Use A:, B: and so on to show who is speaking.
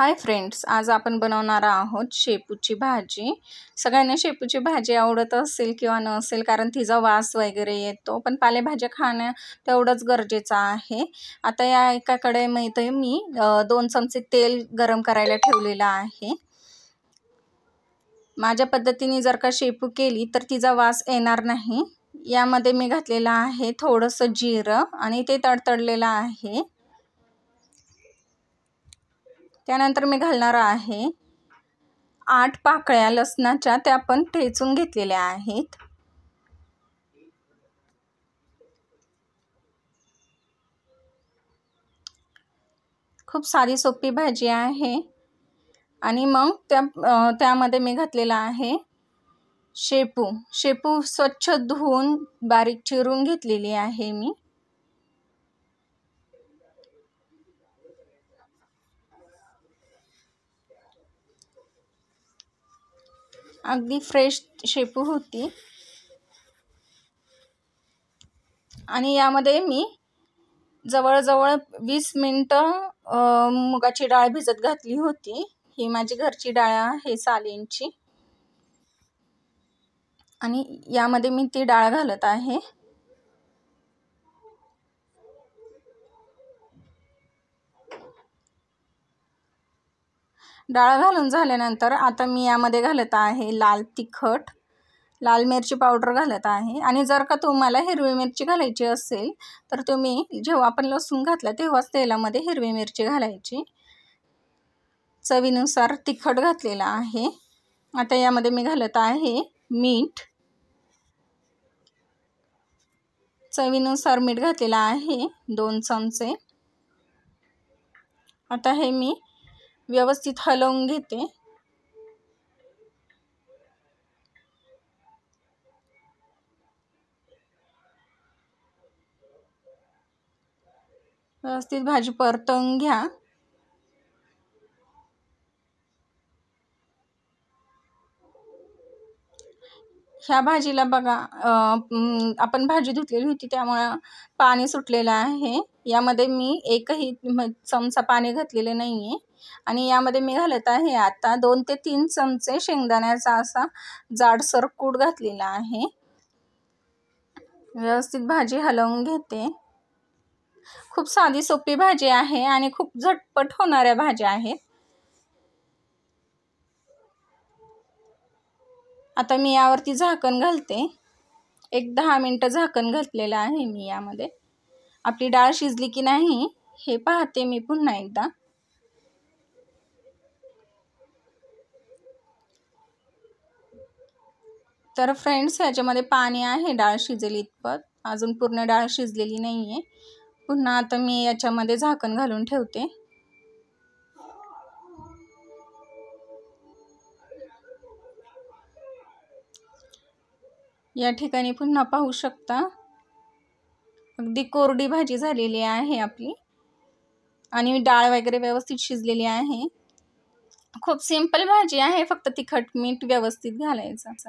A: hi friends आज आपण बनवणार आहोत शेपूची भाजी सगळ्यांना शेपूची भाजी आवडत असेल किंवा नसेल कारण तिचा वास वगैरे येतो पण पालेभाज्या खाणं तेवढंच गरजेचं आहे आता या एकाकडे माहिती मी दोन चमचे तेल गरम करायला ठेवलेलं आहे माझ्या पद्धतीने जर का शेपू केली तर तिचा वास येणार नाही यामध्ये मी घातलेला आहे थोडंसं जिरं आणि ते तडतडलेलं आहे त्यानंतर मी घालणार आहे आठ पाकळ्या लसणाच्या त्या आपण ठेचून घेतलेल्या आहेत खूप साधी सोपी भाजी आहे आणि मग त्या त्यामध्ये मी घातलेला आहे शेपू शेपू स्वच्छ धुवून बारीक चिरून घेतलेली आहे मी अगदी फ्रेश शेपू होती आणि यामध्ये मी जवळजवळ वीस मिनटं मुगाची डाळ भिजत घातली होती ही माझी घरची डाळ आहे सालींची आणि यामध्ये मी ती डाळ घालत आहे डाळ घालून झाल्यानंतर आता मी यामध्ये घालत आहे लाल तिखट लाल मिरची पावडर घालत आहे आणि जर का तुम्हाला हिरवी मिरची घालायची असेल तर तुम्ही जेव्हा आपण लसूण घातला तेव्हाच तेलामध्ये हिरवी मिरची घालायची चवीनुसार तिखट घातलेलं आहे आता यामध्ये मी घालत आहे मीठ चवीनुसार मीठ घातलेलं आहे दोन चमचे आता हे मी व्यवस्थित हलवून घेते व्यवस्थित भाजी परतवून घ्या ह्या भाजीला बघा आपण भाजी धुतलेली होती त्यामुळं पाणी सुटलेलं आहे यामध्ये मी एकही चमचा पाणी घातलेले नाही आहे आणि यामध्ये मी घालत आहे आता दोन ते तीन चमचे शेंगदाण्याचा असा जाडसर कूड घातलेला आहे व्यवस्थित भाजी हलवून घेते खूप साधी सोपी भाजी आहे आणि खूप झटपट होणाऱ्या भाज्या आहेत आता मी यावरती झाकण घालते एक दहा मिनटं झाकण घातलेलं आहे मी यामध्ये आपली डाळ शिजली की नाही हे पाहते मी पुन्हा एकदा तर फ्रेंड्स ह्याच्यामध्ये पाणी आहे डाळ शिजली इतपत अजून पूर्ण डाळ शिजलेली नाही आहे पुन्हा आता मी याच्यामध्ये झाकण घालून ठेवते या ठिकाणी पुन्हा पाहू शकता अगदी कोरडी भाजी झालेली आहे आपली आणि डाळ वगैरे व्यवस्थित शिजलेली आहे खूप सिंपल भाजी आहे फक्त तिखट मीठ व्यवस्थित घालायचं